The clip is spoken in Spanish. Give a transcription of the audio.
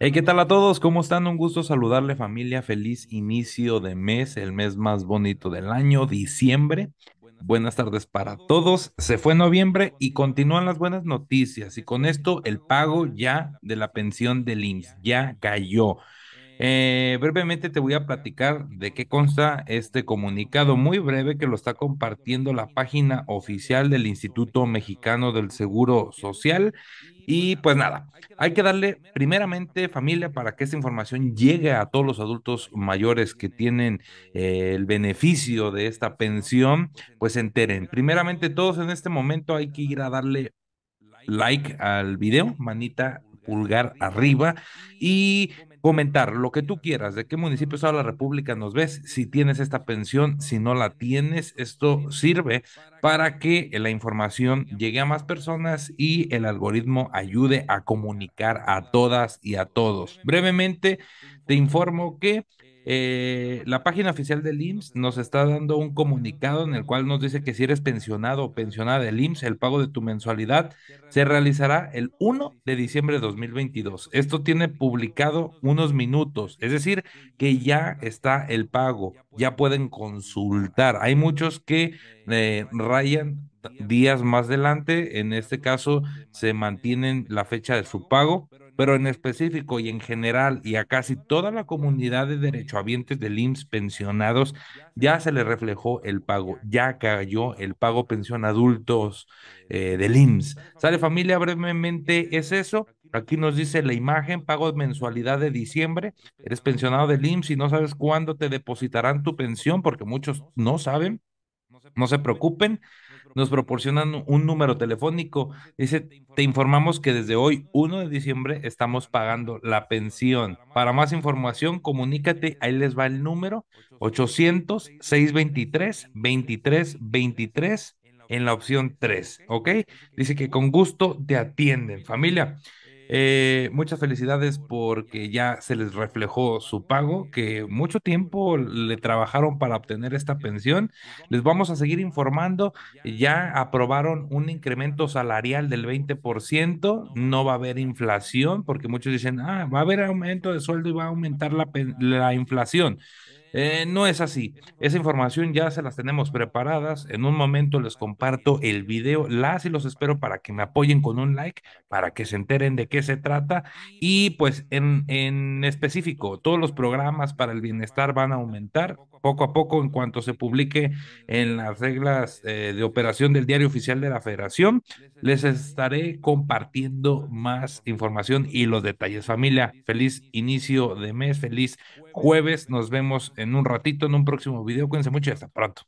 Hey, ¿qué tal a todos? ¿Cómo están? Un gusto saludarle familia. Feliz inicio de mes, el mes más bonito del año, diciembre. Buenas tardes para todos. Se fue noviembre y continúan las buenas noticias. Y con esto el pago ya de la pensión del IMSS ya cayó. Eh, brevemente te voy a platicar de qué consta este comunicado muy breve que lo está compartiendo la página oficial del Instituto Mexicano del Seguro Social. Y pues nada, hay que darle primeramente familia para que esta información llegue a todos los adultos mayores que tienen eh, el beneficio de esta pensión, pues se enteren. Primeramente todos en este momento hay que ir a darle like al video, manita pulgar arriba y comentar lo que tú quieras, de qué municipios de la República nos ves, si tienes esta pensión, si no la tienes, esto sirve para que la información llegue a más personas y el algoritmo ayude a comunicar a todas y a todos. Brevemente, te informo que eh, la página oficial del IMSS nos está dando un comunicado en el cual nos dice que si eres pensionado o pensionada del IMSS, el pago de tu mensualidad se realizará el 1 de diciembre de 2022. Esto tiene publicado unos minutos, es decir, que ya está el pago, ya pueden consultar. Hay muchos que eh, rayan días más adelante, en este caso se mantienen la fecha de su pago, pero en específico y en general y a casi toda la comunidad de derechohabientes del IMSS pensionados ya se le reflejó el pago, ya cayó el pago pensión adultos de eh, del IMSS. Sale familia, brevemente es eso. Aquí nos dice la imagen, pago de mensualidad de diciembre, eres pensionado del IMSS y no sabes cuándo te depositarán tu pensión porque muchos no saben. No se preocupen, nos proporcionan un número telefónico. Dice, te informamos que desde hoy, 1 de diciembre, estamos pagando la pensión. Para más información, comunícate, ahí les va el número, 800-623-2323 en la opción 3, ¿ok? Dice que con gusto te atienden, familia. Eh, muchas felicidades porque ya se les reflejó su pago, que mucho tiempo le trabajaron para obtener esta pensión. Les vamos a seguir informando. Ya aprobaron un incremento salarial del 20%. No va a haber inflación porque muchos dicen, ah, va a haber aumento de sueldo y va a aumentar la, la inflación. Eh, no es así. Esa información ya se las tenemos preparadas. En un momento les comparto el video. Las y los espero para que me apoyen con un like, para que se enteren de qué se trata. Y pues en, en específico, todos los programas para el bienestar van a aumentar poco a poco en cuanto se publique en las reglas eh, de operación del diario oficial de la federación. Les estaré compartiendo más información y los detalles. Familia, feliz inicio de mes, feliz jueves. Nos vemos en un ratito, en un próximo video. Cuídense mucho y hasta pronto.